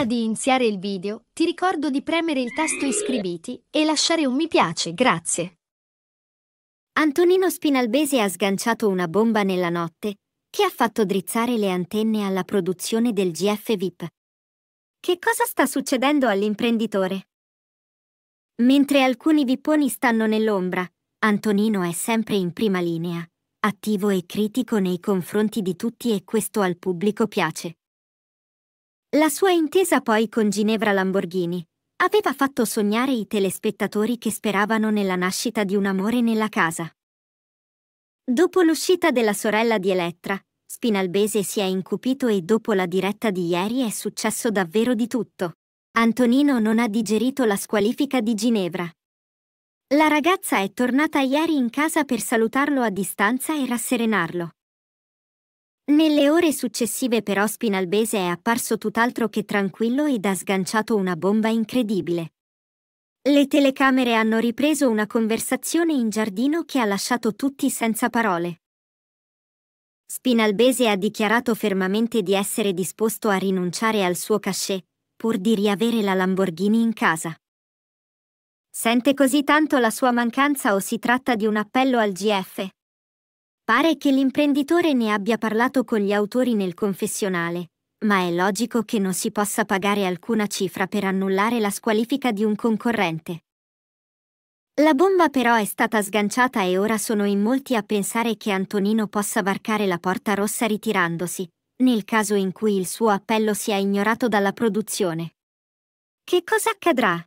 Prima di iniziare il video, ti ricordo di premere il tasto iscriviti e lasciare un mi piace, grazie. Antonino Spinalbese ha sganciato una bomba nella notte che ha fatto drizzare le antenne alla produzione del GF VIP. Che cosa sta succedendo all'imprenditore? Mentre alcuni vipponi stanno nell'ombra, Antonino è sempre in prima linea, attivo e critico nei confronti di tutti e questo al pubblico piace. La sua intesa poi con Ginevra Lamborghini aveva fatto sognare i telespettatori che speravano nella nascita di un amore nella casa. Dopo l'uscita della sorella di Elettra, Spinalbese si è incupito e dopo la diretta di ieri è successo davvero di tutto. Antonino non ha digerito la squalifica di Ginevra. La ragazza è tornata ieri in casa per salutarlo a distanza e rasserenarlo. Nelle ore successive però Spinalbese è apparso tutt'altro che tranquillo ed ha sganciato una bomba incredibile. Le telecamere hanno ripreso una conversazione in giardino che ha lasciato tutti senza parole. Spinalbese ha dichiarato fermamente di essere disposto a rinunciare al suo cachet, pur di riavere la Lamborghini in casa. Sente così tanto la sua mancanza o si tratta di un appello al GF? Pare che l'imprenditore ne abbia parlato con gli autori nel confessionale, ma è logico che non si possa pagare alcuna cifra per annullare la squalifica di un concorrente. La bomba però è stata sganciata e ora sono in molti a pensare che Antonino possa varcare la porta rossa ritirandosi, nel caso in cui il suo appello sia ignorato dalla produzione. Che cosa accadrà?